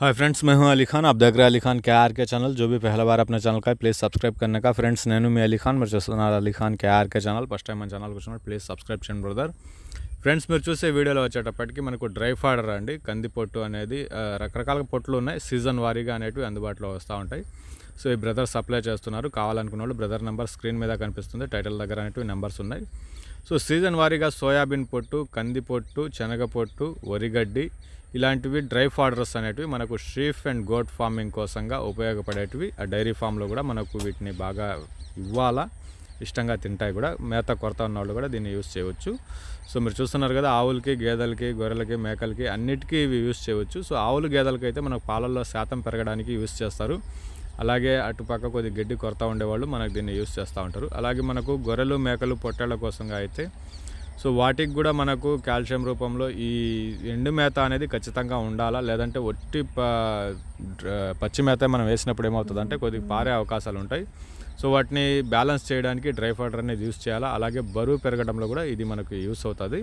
hi friends मैं हूं अली खान आप देख रहे हैं अली खान के आर के चैनल जो भी पहला बार अपने चैनल का है प्लीज़ सब्सक्राइब करने का फ्रेंड्स नैनू मैं अली खान मेरे Ali Khan K R K channel first time మన ఛానల్ కూర్చున్నాడు ప్లీజ్ సబ్స్క్రైబ్ చేయండి బ్రదర్ ఫ్రెండ్స్ మీరు చూసే వీడియోలో వచ్చేటప్పటికి మనకు డ్రై ఫాడర్ అండి కంది పొట్టు అనేది రకరకాల పొట్లు ఉన్నాయి సీజన్ వారీగా అనేవి అందుబాటులో వస్తూ ఉంటాయి సో ఈ బ్రదర్ సప్లై చేస్తున్నారు కావాలనుకున్న వాళ్ళు బ్రదర్ నెంబర్ స్క్రీన్ మీద కనిపిస్తుంది టైటిల్ దగ్గర అనేటివి నెంబర్స్ ఉన్నాయి సో సీజన్ వారీగా సోయాబీన్ పొట్టు కంది పొట్టు శనగ పొట్టు వరిగడ్డి ఇలాంటివి డ్రై ఫాడర్స్ అనేటివి మనకు షీఫ్ అండ్ గోట్ ఫార్మింగ్ కోసంగా ఉపయోగపడేటివి ఆ డైరీ ఫామ్లో కూడా మనకు వీటిని బాగా ఇవ్వాలా ఇష్టంగా తింటాయి కూడా మేత కొరత ఉన్న వాళ్ళు కూడా దీన్ని యూస్ చేయవచ్చు సో మీరు చూస్తున్నారు కదా ఆవులకి గేదెలకి గొర్రెలకి మేకలకి అన్నిటికీ ఇవి యూస్ చేయవచ్చు సో ఆవులు గేదెలకి అయితే మనకు పాలల్లో శాతం పెరగడానికి యూస్ చేస్తారు అలాగే అటుపక్క కొద్ది గడ్డి కొరత ఉండేవాళ్ళు మనకు దీన్ని యూస్ చేస్తూ ఉంటారు అలాగే మనకు గొర్రెలు మేకలు పొట్టేళ్ల కోసంగా అయితే సో వాటికి కూడా మనకు కాల్షియం రూపంలో ఈ ఎండు మేత అనేది ఖచ్చితంగా ఉండాలా లేదంటే ఒట్టి పచ్చి మేత మనం వేసినప్పుడు ఏమవుతుందంటే కొద్దిగా పారే అవకాశాలు ఉంటాయి సో వాటిని బ్యాలెన్స్ చేయడానికి డ్రై ఫాటర్ అనేది యూస్ చేయాలా అలాగే బరువు పెరగడంలో కూడా ఇది మనకు యూస్ అవుతుంది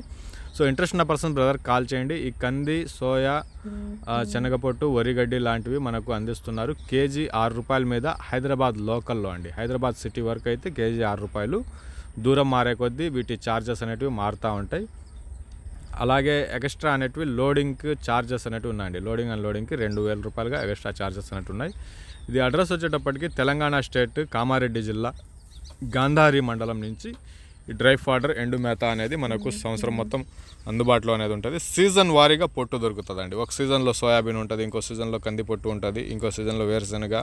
సో ఇంట్రెస్ట్ ఉన్న పర్సన్ బ్రదర్ కాల్ చేయండి ఈ కంది సోయా శనగపొట్టు వరిగడ్డి లాంటివి మనకు అందిస్తున్నారు కేజీ ఆరు రూపాయల మీద హైదరాబాద్ లోకల్లో అండి హైదరాబాద్ సిటీ వరకు అయితే కేజీ ఆరు రూపాయలు దూరం మారే కొద్దీ వీటి ఛార్జెస్ అనేటివి మారుతూ ఉంటాయి అలాగే ఎక్స్ట్రా అనేటివి లోడింగ్కి ఛార్జెస్ అనేవి ఉన్నాయండి లోడింగ్ అండ్ లోడింగ్కి రెండు వేల రూపాయలుగా ఎక్స్ట్రా ఛార్జెస్ అనేవి ఉన్నాయి ఇది అడ్రస్ వచ్చేటప్పటికి తెలంగాణ స్టేట్ కామారెడ్డి జిల్లా గాంధారి మండలం నుంచి ఈ డ్రై ఫాడర్ ఎండు మేత అనేది మనకు సంవత్సరం మొత్తం అందుబాటులో అనేది ఉంటుంది సీజన్ వారీగా పొట్టు దొరుకుతుందండి ఒక సీజన్లో సోయాబీన్ ఉంటుంది ఇంకో సీజన్లో కంది పొట్టు ఉంటుంది ఇంకో సీజన్లో వేరుశనగ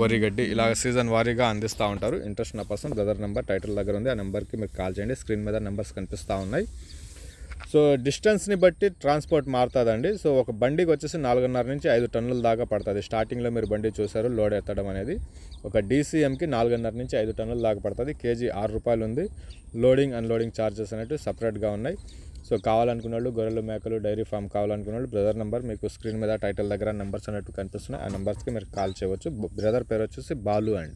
వరి గడ్డి ఇలాగ సీజన్ వారీగా అందిస్తూ ఉంటారు ఇంట్రెస్ట్ ఉన్న పర్సన్ బ్రదర్ నెంబర్ టైటిల్ దగ్గర ఉంది ఆ నెంబర్కి మీరు కాల్ చేయండి స్క్రీన్ మీద నెంబర్స్ కనిపిస్తూ ఉన్నాయి సో డిస్టెన్స్ని బట్టి ట్రాన్స్పోర్ట్ మారుతుందండి సో ఒక బండికి వచ్చేసి నాలుగున్నర నుంచి ఐదు టన్నుల దాకా పడుతుంది స్టార్టింగ్లో మీరు బండి చూసారు లోడ్ ఎత్తడం అనేది ఒక డీసీఎంకి నాలుగున్నర నుంచి ఐదు టన్నుల దాకా పడుతుంది కేజీ ఆరు రూపాయలు ఉంది లోడింగ్ అన్లోడింగ్ ఛార్జెస్ అనేవి సపరేట్గా ఉన్నాయి సో కావాలనుకున్న వాళ్ళు గొర్రెలు మేకలు డైరీ ఫామ్ కావాలనుకున్న వాళ్ళు బ్రదర్ నెంబర్ మీకు స్క్రీన్ మీద టైటిల్ దగ్గర నెంబర్స్ అన్నట్టు కనిపిస్తున్నాయి ఆ నెంబర్స్కి మీరు కాల్ చేయవచ్చు బ్రదర్ పేరు వచ్చేసి బాలు అండి